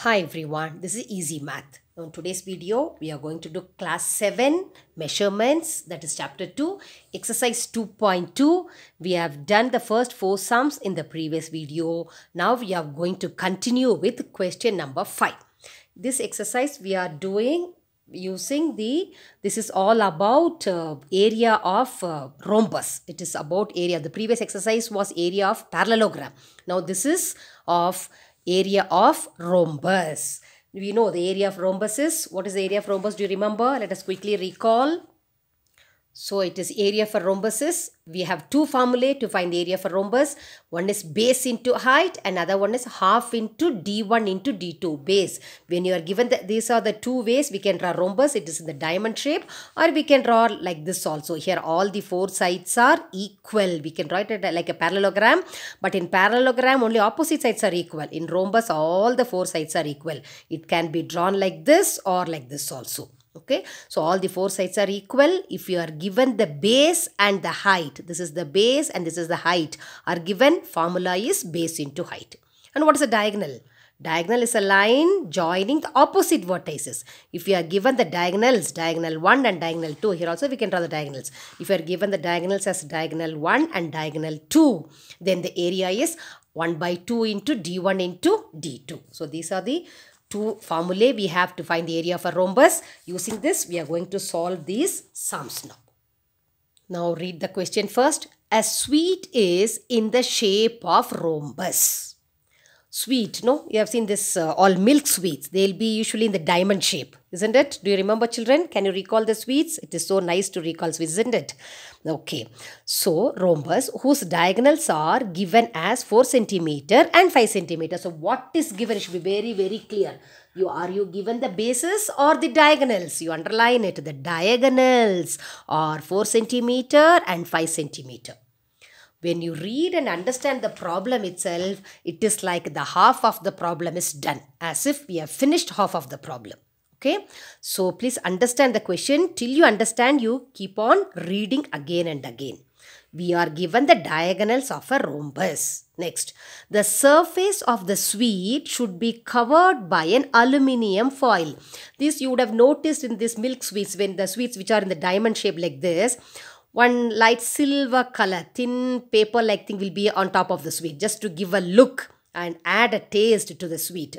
Hi everyone, this is Easy Math. In today's video, we are going to do class 7 measurements, that is chapter 2, exercise 2.2. We have done the first four sums in the previous video. Now we are going to continue with question number 5. This exercise we are doing using the this is all about uh, area of uh, rhombus it is about area the previous exercise was area of parallelogram now this is of area of rhombus. We know the area of rhombus is, what is the area of rhombus? Do you remember? Let us quickly recall. So it is area for rhombuses. We have two formulae to find area for rhombus. One is base into height. Another one is half into D1 into D2 base. When you are given that these are the two ways we can draw rhombus. It is in the diamond shape or we can draw like this also. Here all the four sides are equal. We can write it like a parallelogram. But in parallelogram only opposite sides are equal. In rhombus all the four sides are equal. It can be drawn like this or like this also okay so all the four sides are equal if you are given the base and the height this is the base and this is the height are given formula is base into height and what is a diagonal diagonal is a line joining the opposite vertices if you are given the diagonals diagonal 1 and diagonal 2 here also we can draw the diagonals if you are given the diagonals as diagonal 1 and diagonal 2 then the area is 1 by 2 into d1 into d2 so these are the two formulae we have to find the area of a rhombus. Using this, we are going to solve these sums now. Now read the question first. A sweet is in the shape of rhombus sweet, no? You have seen this uh, all milk sweets. They'll be usually in the diamond shape, isn't it? Do you remember, children? Can you recall the sweets? It is so nice to recall sweets, isn't it? Okay. So, rhombus whose diagonals are given as 4 centimeter and 5 centimeter. So, what is given should be very, very clear. You Are you given the bases or the diagonals? You underline it. The diagonals are 4 centimeter and 5 centimeter when you read and understand the problem itself, it is like the half of the problem is done, as if we have finished half of the problem. Okay, so please understand the question. Till you understand, you keep on reading again and again. We are given the diagonals of a rhombus. Next, the surface of the sweet should be covered by an aluminium foil. This you would have noticed in this milk sweets when the sweets which are in the diamond shape like this, one light silver color, thin paper like thing will be on top of the sweet just to give a look and add a taste to the sweet.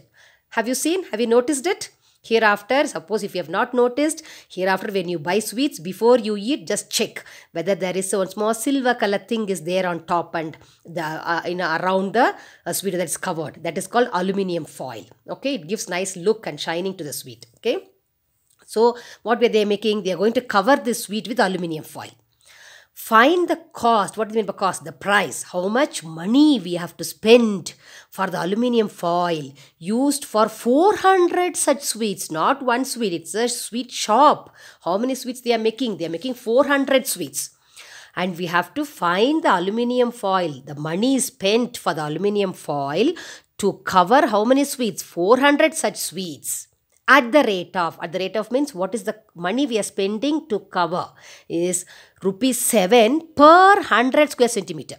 Have you seen? Have you noticed it? Hereafter, suppose if you have not noticed, hereafter when you buy sweets, before you eat, just check whether there is one small silver color thing is there on top and the uh, you know, around the uh, sweet that is covered. That is called aluminium foil. Okay, it gives nice look and shining to the sweet. Okay, so what were they making? They are going to cover this sweet with aluminium foil find the cost. What do you mean by cost? The price. How much money we have to spend for the aluminium foil used for 400 such sweets. Not one sweet. It's a sweet shop. How many sweets they are making? They are making 400 sweets. And we have to find the aluminium foil. The money spent for the aluminium foil to cover how many sweets? 400 such sweets at the rate of at the rate of means what is the money we are spending to cover is rupees 7 per 100 square centimeter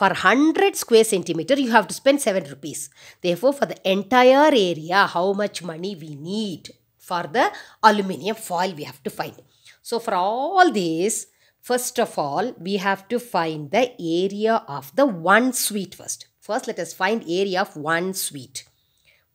for 100 square centimeter you have to spend 7 rupees therefore for the entire area how much money we need for the aluminium foil we have to find so for all this first of all we have to find the area of the one suite first first let us find area of one suite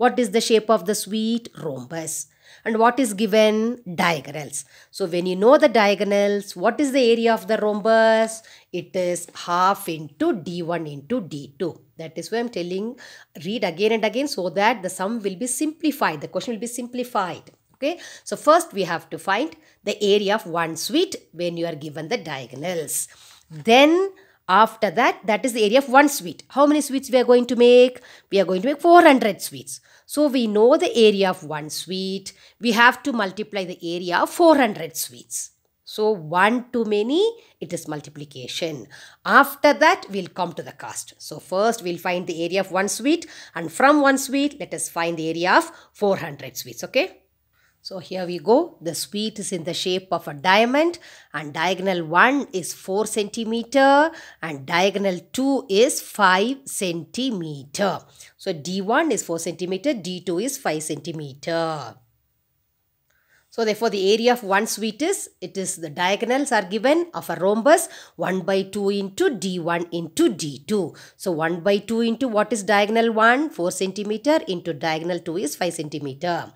what is the shape of the sweet? Rhombus. And what is given? Diagonals. So when you know the diagonals, what is the area of the rhombus? It is half into D1 into D2. That is why I'm telling read again and again so that the sum will be simplified. The question will be simplified. Okay. So first we have to find the area of one sweet when you are given the diagonals. Then after that, that is the area of one sweet. How many sweets we are going to make? We are going to make 400 sweets. So we know the area of one sweet. We have to multiply the area of 400 sweets. So 1 too many, it is multiplication. After that, we'll come to the cost. So first, we'll find the area of one sweet. And from one sweet, let us find the area of 400 sweets, okay? So here we go. The sweet is in the shape of a diamond and diagonal 1 is 4 centimeter and diagonal 2 is 5 centimeter. So D1 is 4 centimeter, D2 is 5 centimeter. So therefore the area of one sweet is, it is the diagonals are given of a rhombus 1 by 2 into D1 into D2. So 1 by 2 into what is diagonal 1? 4 centimeter into diagonal 2 is 5 centimeter.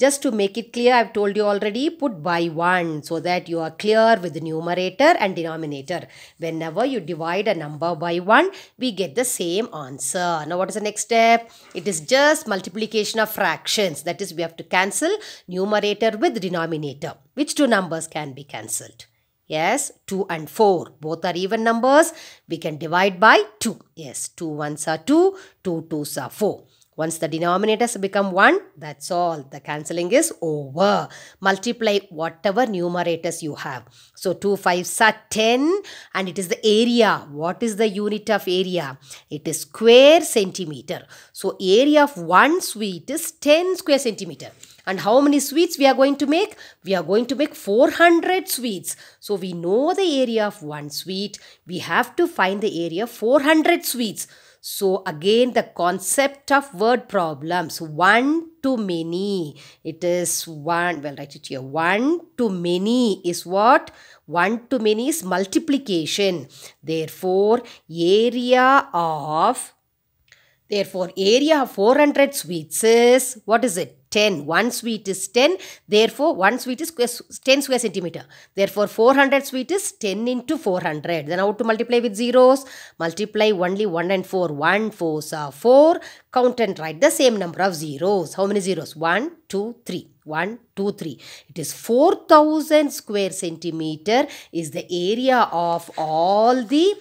Just to make it clear, I've told you already, put by 1 so that you are clear with the numerator and denominator. Whenever you divide a number by 1, we get the same answer. Now, what is the next step? It is just multiplication of fractions. That is, we have to cancel numerator with denominator. Which two numbers can be cancelled? Yes, 2 and 4. Both are even numbers. We can divide by 2. Yes, 2 ones are 2, 2 twos are 4. Once the denominators become 1, that's all. The cancelling is over. Multiply whatever numerators you have. So 2 5s are 10 and it is the area. What is the unit of area? It is square centimeter. So area of one sweet is 10 square centimeter. And how many sweets we are going to make? We are going to make 400 sweets. So we know the area of one sweet. We have to find the area of 400 sweets. So again the concept of word problems one to many it is one well write it here one to many is what one to many is multiplication therefore area of therefore area of 400 sweets is what is it 10. One sweet is 10. Therefore, one sweet is 10 square centimeter. Therefore, 400 sweet is 10 into 400. Then how to multiply with zeros? Multiply only 1 and 4. 1, 4 so 4. Count and write the same number of zeros. How many zeros? 1, 2, 3. 1, 2, 3. It is 4000 square centimeter is the area of all the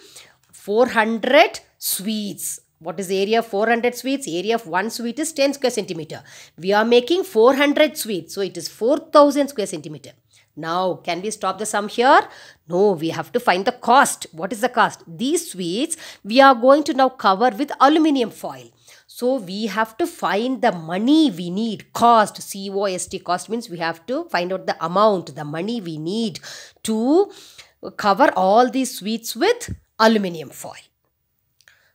400 sweets what is the area of 400 sweets? Area of one sweet is 10 square centimeter. We are making 400 sweets. So it is 4000 square centimeter. Now, can we stop the sum here? No, we have to find the cost. What is the cost? These sweets we are going to now cover with aluminium foil. So we have to find the money we need. Cost, COST, cost means we have to find out the amount, the money we need to cover all these sweets with aluminium foil.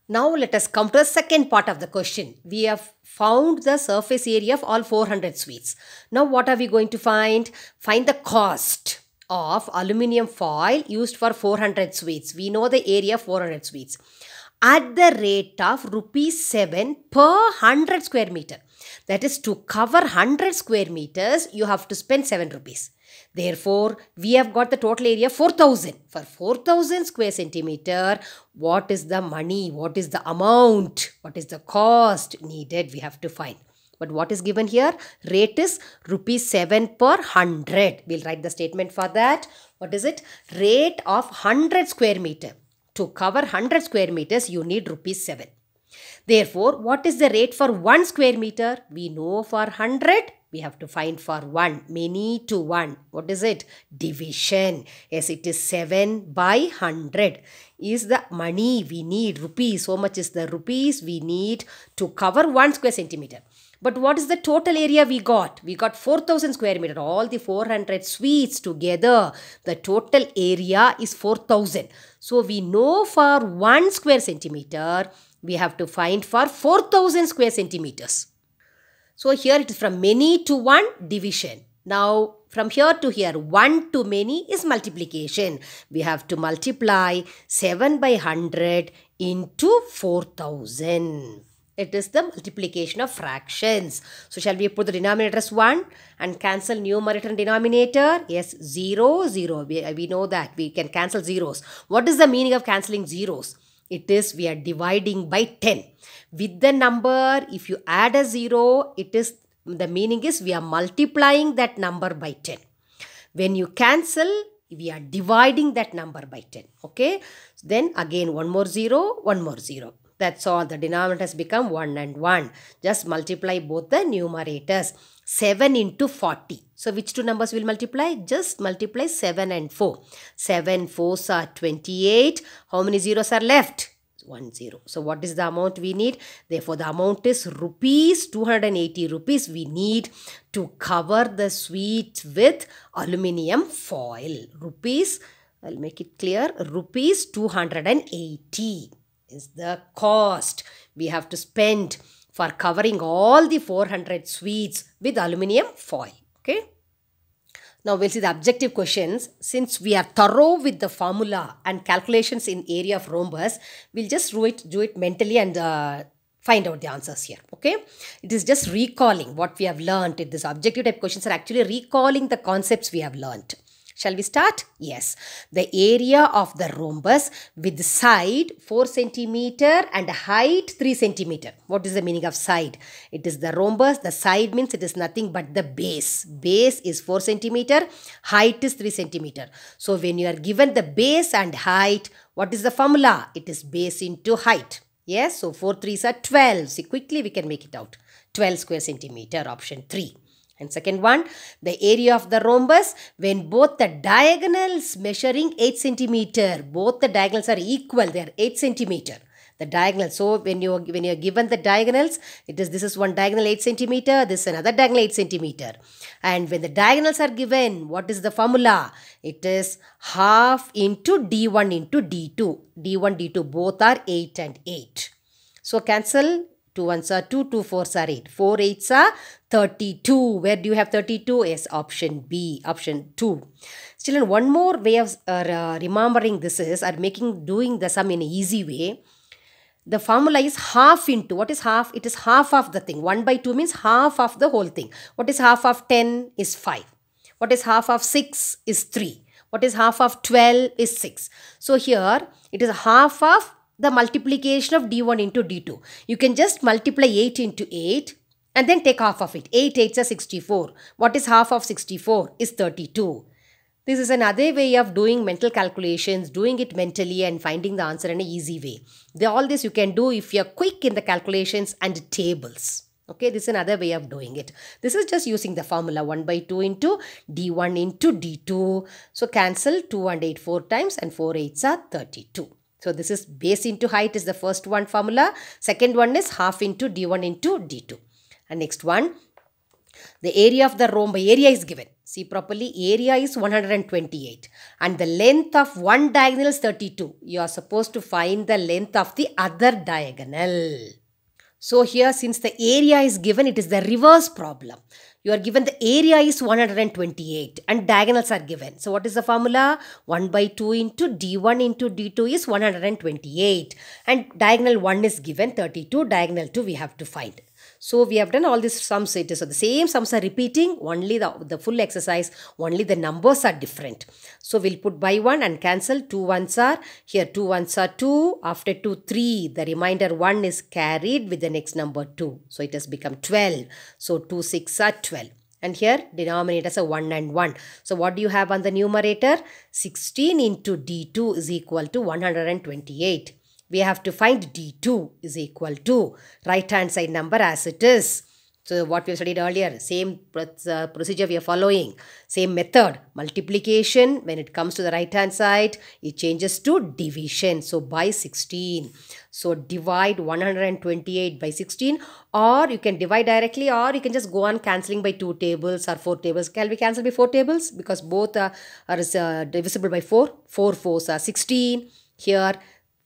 Now let us come to the second part of the question. We have found the surface area of all 400 suites. Now what are we going to find? Find the cost of aluminium foil used for 400 suites. We know the area of 400 suites. At the rate of rupees 7 per 100 square meter. That is to cover 100 square meters, you have to spend 7 rupees. Therefore, we have got the total area 4000. For 4000 square centimeter, what is the money? What is the amount? What is the cost needed? We have to find. But what is given here? Rate is rupees 7 per 100. We'll write the statement for that. What is it? Rate of 100 square meter. To cover 100 square meters, you need rupees 7. Therefore, what is the rate for 1 square meter? We know for 100, we have to find for 1, many to 1. What is it? Division. Yes, it is 7 by 100 is the money we need, rupees. So much is the rupees we need to cover 1 square centimeter. But what is the total area we got? We got 4000 square meter. All the 400 suites together. The total area is 4000. So we know for 1 square centimeter, we have to find for 4000 square centimeters. So here it is from many to 1 division. Now from here to here 1 to many is multiplication. We have to multiply 7 by 100 into 4000. It is the multiplication of fractions. So shall we put the denominator as 1 and cancel numerator and denominator? Yes, 0, 0. We, we know that. We can cancel zeros. What is the meaning of cancelling zeros? It is we are dividing by 10. With the number, if you add a 0, it is the meaning is we are multiplying that number by 10. When you cancel, we are dividing that number by 10. Okay. Then again one more zero, one more 0. That's all. The denominator has become 1 and 1. Just multiply both the numerators. 7 into 40. So which two numbers will multiply? Just multiply 7 and 4. 7 4s are 28. How many zeros are left? 1 0. So what is the amount we need? Therefore the amount is rupees 280 rupees we need to cover the sweet with aluminium foil. Rupees, I'll make it clear, rupees 280 is the cost we have to spend for covering all the 400 sweets with aluminium foil. Okay. Now we'll see the objective questions. Since we are thorough with the formula and calculations in area of rhombus, we'll just do it, do it mentally and uh, find out the answers here. Okay. It is just recalling what we have learned. This objective type questions are actually recalling the concepts we have learned. Shall we start? Yes. The area of the rhombus with side 4 centimeter and height 3 centimeter. What is the meaning of side? It is the rhombus. The side means it is nothing but the base. Base is 4 centimeter. Height is 3 centimeter. So when you are given the base and height, what is the formula? It is base into height. Yes, so 4 3s are 12. See, quickly we can make it out. 12 square centimeter, option 3. And second one, the area of the rhombus when both the diagonals measuring 8 centimeter, both the diagonals are equal, they are 8 centimeter. The diagonal. So when you when you are given the diagonals, it is this is one diagonal 8 centimeter, this is another diagonal 8 centimeter. And when the diagonals are given, what is the formula? It is half into d1 into d2. d1, d2 both are 8 and 8. So cancel 2 ones are 2, 2 fours are 8. 4 eights are 32. Where do you have 32? Yes, option B, option 2. Children, one more way of uh, remembering this is, or making, doing the sum in an easy way. The formula is half into, what is half? It is half of the thing. 1 by 2 means half of the whole thing. What is half of 10 is 5. What is half of 6 is 3. What is half of 12 is 6. So here, it is half of the multiplication of d1 into d2. You can just multiply 8 into 8 and then take half of it. 8 8s are 64. What is half of 64 is 32. This is another way of doing mental calculations, doing it mentally and finding the answer in an easy way. all this you can do if you're quick in the calculations and tables. Okay, this is another way of doing it. This is just using the formula 1 by 2 into D1 into D2. So cancel 2 and 8 4 times and 4 8s are 32. So this is base into height is the first one formula. Second one is half into D1 into D2. And next one, the area of the rhomb, area is given. See properly, area is 128 and the length of one diagonal is 32. You are supposed to find the length of the other diagonal. So here since the area is given, it is the reverse problem. You are given the area is 128 and diagonals are given. So what is the formula? 1 by 2 into d1 into d2 is 128 and diagonal 1 is given 32, diagonal 2 we have to find. So we have done all these sums. It is so the same sums are repeating. Only the, the full exercise, only the numbers are different. So we'll put by 1 and cancel. 2 ones are here. 2 ones are 2. After 2, 3. The remainder 1 is carried with the next number 2. So it has become 12. So 2, 6 are 12 and here denominators are 1 and 1. So what do you have on the numerator? 16 into d2 is equal to 128 we have to find D2 is equal to right hand side number as it is. So what we studied earlier, same uh, procedure we are following, same method. Multiplication, when it comes to the right hand side, it changes to division. So by 16. So divide 128 by 16 or you can divide directly or you can just go on cancelling by 2 tables or 4 tables. Can we cancel by 4 tables? Because both are, are uh, divisible by 4. 4 4s are 16. Here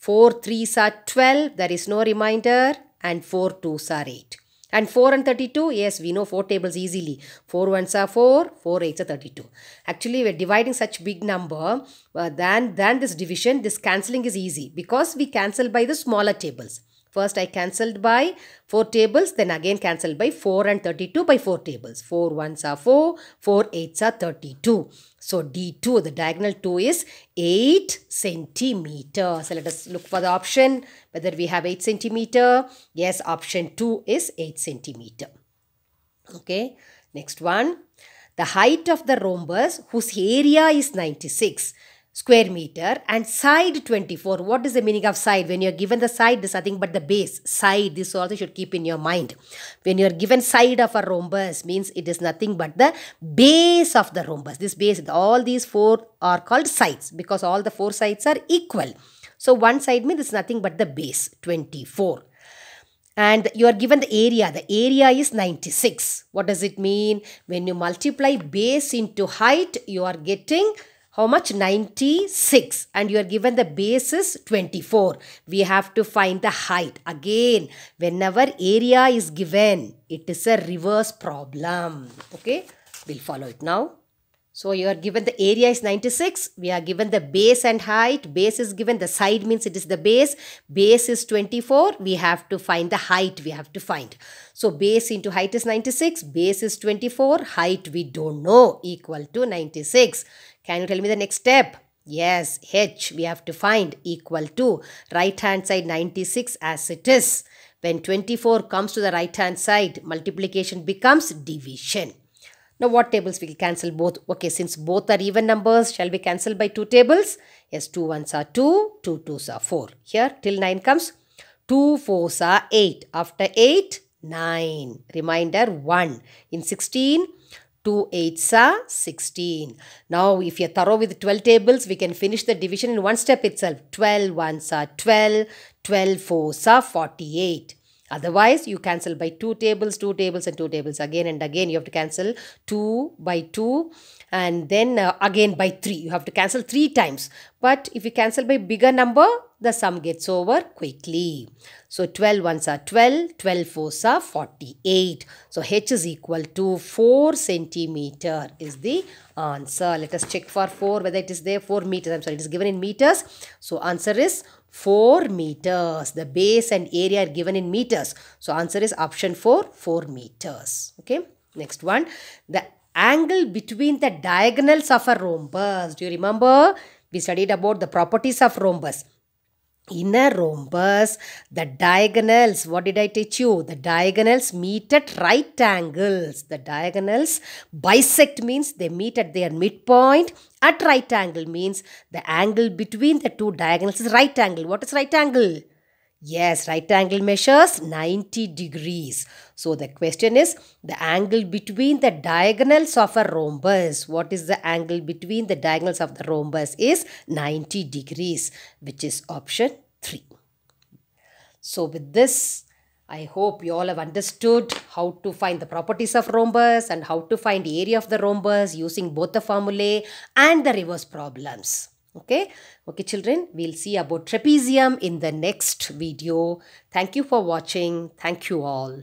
4 3s are 12, there is no reminder. And 4 2s are 8. And 4 and 32, yes, we know 4 tables easily. 4 1s are 4, 4 8s are 32. Actually, we're dividing such big number, uh, than, than this division, this cancelling is easy because we cancel by the smaller tables. First I cancelled by 4 tables, then again cancelled by 4 and 32 by 4 tables. 4 ones are 4, 4 eights are 32. So D2, the diagonal 2 is 8 centimeter. So let us look for the option whether we have 8 centimeter. Yes, option 2 is 8 centimeter. Okay, next one. The height of the rhombus whose area is 96 square meter and side 24 what is the meaning of side when you're given the side is nothing but the base side this also should keep in your mind when you're given side of a rhombus means it is nothing but the base of the rhombus this base all these four are called sides because all the four sides are equal so one side means it's nothing but the base 24 and you are given the area. The area is 96. What does it mean? When you multiply base into height, you are getting how much 96 and you are given the base is 24 we have to find the height again whenever area is given it is a reverse problem okay we'll follow it now so you are given the area is 96. We are given the base and height. Base is given. The side means it is the base. Base is 24. We have to find the height we have to find. So base into height is 96. Base is 24. Height we don't know equal to 96. Can you tell me the next step? Yes, h we have to find equal to right hand side 96 as it is. When 24 comes to the right hand side, multiplication becomes division. Now what tables we cancel both? Okay, since both are even numbers, shall we cancel by two tables? Yes, two ones are two, two twos are four. Here till nine comes, two fours are eight. After eight, nine. Reminder one. In sixteen, two eights are sixteen. Now if you're thorough with twelve tables, we can finish the division in one step itself. Twelve ones are twelve, twelve fours are forty-eight. Otherwise, you cancel by 2 tables, 2 tables and 2 tables again and again. You have to cancel 2 by 2 and then uh, again by 3. You have to cancel 3 times. But if you cancel by bigger number, the sum gets over quickly. So 12 ones are 12, 12 fours are 48. So H is equal to 4 centimeter is the answer. Let us check for 4 whether it is there 4 meters. I'm sorry, it is given in meters. So answer is 4 meters. The base and area are given in meters. So answer is option 4, 4 meters. Okay. Next one. The angle between the diagonals of a rhombus. Do you remember? We studied about the properties of rhombus in a rhombus, the diagonals, what did I teach you? The diagonals meet at right angles. The diagonals bisect means they meet at their midpoint. At right angle means the angle between the two diagonals is right angle. What is right angle? Yes, right angle measures 90 degrees. So the question is the angle between the diagonals of a rhombus. What is the angle between the diagonals of the rhombus is 90 degrees which is option 3. So with this I hope you all have understood how to find the properties of rhombus and how to find the area of the rhombus using both the formulae and the reverse problems. Okay, okay children, we'll see about trapezium in the next video. Thank you for watching. Thank you all.